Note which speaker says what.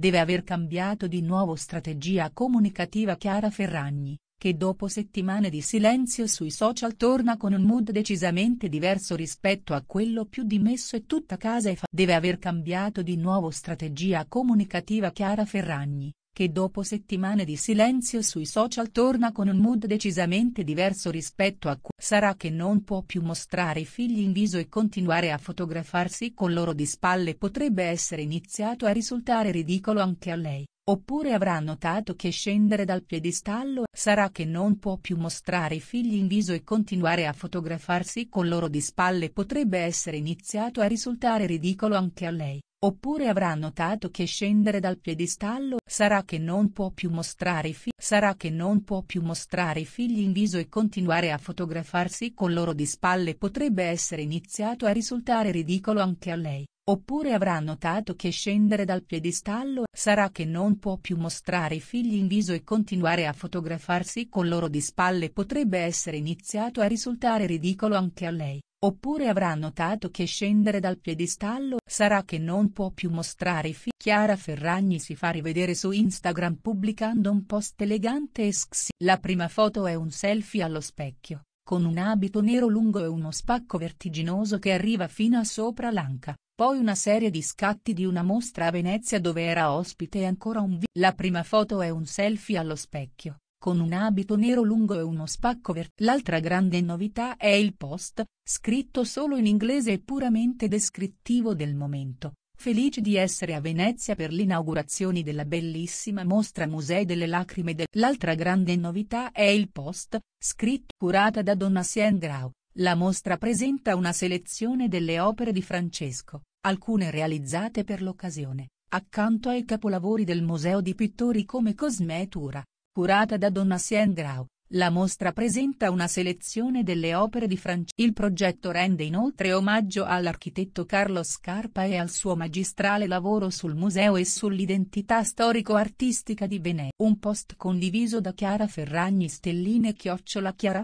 Speaker 1: deve aver cambiato di nuovo strategia comunicativa Chiara Ferragni, che dopo settimane di silenzio sui social torna con un mood decisamente diverso rispetto a quello più dimesso e tutta casa e fa. Deve aver cambiato di nuovo strategia comunicativa Chiara Ferragni, che dopo settimane di silenzio sui social torna con un mood decisamente diverso rispetto a cui sarà che non può più mostrare i figli in viso e continuare a fotografarsi con loro di spalle potrebbe essere iniziato a risultare ridicolo anche a lei. Oppure avrà notato che scendere dal piedistallo sarà che non può più mostrare i figli in viso e continuare a fotografarsi con loro di spalle potrebbe essere iniziato a risultare ridicolo anche a lei. Oppure avrà notato che scendere dal piedistallo sarà che non può più mostrare i figli, sarà che non può più mostrare i figli in viso e continuare a fotografarsi con loro di spalle potrebbe essere iniziato a risultare ridicolo anche a lei. Oppure avrà notato che scendere dal piedistallo sarà che non può più mostrare i figli in viso e continuare a fotografarsi con loro di spalle potrebbe essere iniziato a risultare ridicolo anche a lei. Oppure avrà notato che scendere dal piedistallo sarà che non può più mostrare i figli. Chiara Ferragni si fa rivedere su Instagram pubblicando un post elegante e sexy. La prima foto è un selfie allo specchio, con un abito nero lungo e uno spacco vertiginoso che arriva fino a sopra l'anca poi una serie di scatti di una mostra a Venezia dove era ospite e ancora un vi. La prima foto è un selfie allo specchio, con un abito nero lungo e uno spacco verde. L'altra grande novità è il post, scritto solo in inglese e puramente descrittivo del momento. Felice di essere a Venezia per l'inaugurazione della bellissima mostra Musei delle Lacrime del... L'altra grande novità è il post, scritto curata da Donna Sien Grau. La mostra presenta una selezione delle opere di Francesco, alcune realizzate per l'occasione, accanto ai capolavori del Museo di Pittori come Cosmetura, curata da Donna Sien Grau. La mostra presenta una selezione delle opere di Francia. Il progetto rende inoltre omaggio all'architetto Carlo Scarpa e al suo magistrale lavoro sul museo e sull'identità storico-artistica di Venezia. Un post condiviso da Chiara Ferragni Stelline Chiocciola Chiara